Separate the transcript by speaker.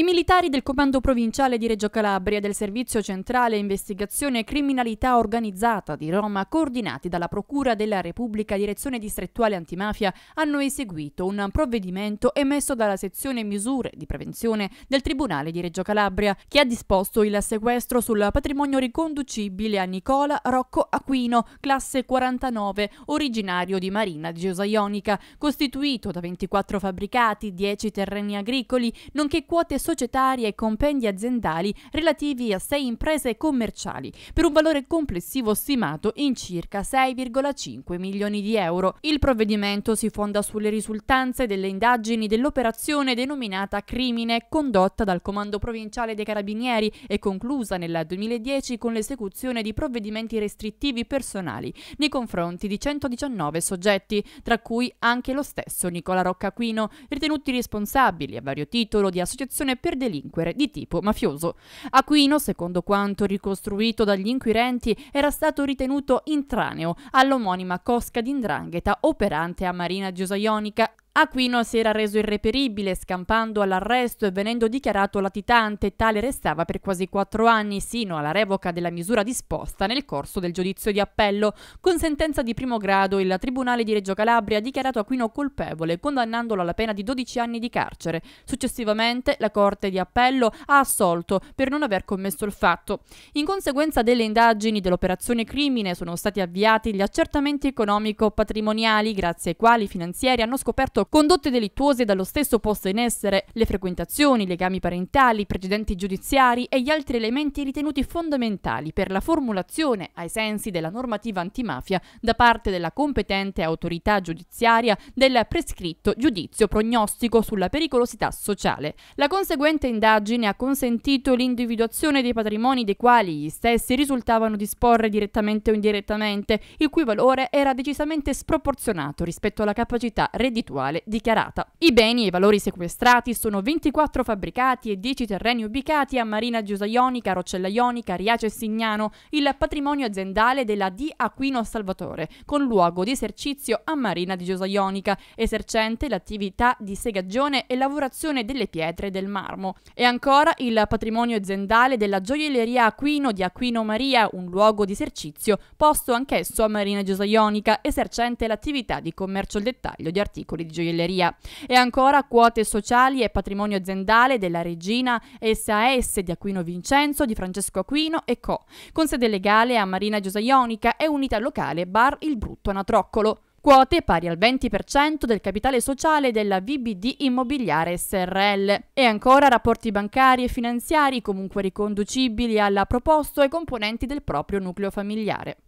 Speaker 1: I militari del Comando Provinciale di Reggio Calabria del Servizio Centrale Investigazione Criminalità Organizzata di Roma, coordinati dalla Procura della Repubblica Direzione Distrettuale Antimafia, hanno eseguito un provvedimento emesso dalla sezione misure di prevenzione del Tribunale di Reggio Calabria, che ha disposto il sequestro sul patrimonio riconducibile a Nicola Rocco Aquino, classe 49, originario di Marina di Giosaionica, costituito da 24 fabbricati, 10 terreni agricoli, nonché quote societari e compendi aziendali relativi a sei imprese commerciali, per un valore complessivo stimato in circa 6,5 milioni di euro. Il provvedimento si fonda sulle risultanze delle indagini dell'operazione denominata Crimine, condotta dal Comando Provinciale dei Carabinieri e conclusa nel 2010 con l'esecuzione di provvedimenti restrittivi personali nei confronti di 119 soggetti, tra cui anche lo stesso Nicola Roccaquino, ritenuti responsabili a vario titolo di associazione per delinquere di tipo mafioso. Aquino, secondo quanto ricostruito dagli inquirenti, era stato ritenuto intraneo all'omonima cosca di Ndrangheta operante a Marina Giusaionica Aquino si era reso irreperibile, scampando all'arresto e venendo dichiarato latitante, tale restava per quasi quattro anni, sino alla revoca della misura disposta nel corso del giudizio di appello. Con sentenza di primo grado, il Tribunale di Reggio Calabria ha dichiarato Aquino colpevole, condannandolo alla pena di 12 anni di carcere. Successivamente, la Corte di Appello ha assolto per non aver commesso il fatto. In conseguenza delle indagini dell'operazione crimine sono stati avviati gli accertamenti economico-patrimoniali, grazie ai quali i finanzieri hanno scoperto condotte delittuose dallo stesso posto in essere, le frequentazioni, i legami parentali, i precedenti giudiziari e gli altri elementi ritenuti fondamentali per la formulazione, ai sensi della normativa antimafia, da parte della competente autorità giudiziaria del prescritto giudizio prognostico sulla pericolosità sociale. La conseguente indagine ha consentito l'individuazione dei patrimoni dei quali gli stessi risultavano disporre direttamente o indirettamente, il cui valore era decisamente sproporzionato rispetto alla capacità reddituale totale dichiarata. I beni e i valori sequestrati sono 24 fabbricati e 10 terreni ubicati a Marina Giusa Ionica, Roccella Ionica, Riace e Signano, il patrimonio aziendale della D. Aquino Salvatore, con luogo di esercizio a Marina di Giosa Ionica, esercente l'attività di segagione e lavorazione delle pietre e del marmo. E ancora il patrimonio aziendale della gioielleria Aquino di Aquino Maria, un luogo di esercizio posto anch'esso a Marina Giosa Ionica, esercente l'attività di commercio al dettaglio di articoli di gioielleria e ancora quote sociali e patrimonio aziendale della Regina SAS di Aquino Vincenzo, di Francesco Aquino e Co., con sede legale a Marina Giosa Ionica e unità locale Bar Il Brutto Anatroccolo quote pari al 20% del capitale sociale della VBD Immobiliare SRL e ancora rapporti bancari e finanziari comunque riconducibili alla proposta e componenti del proprio nucleo familiare.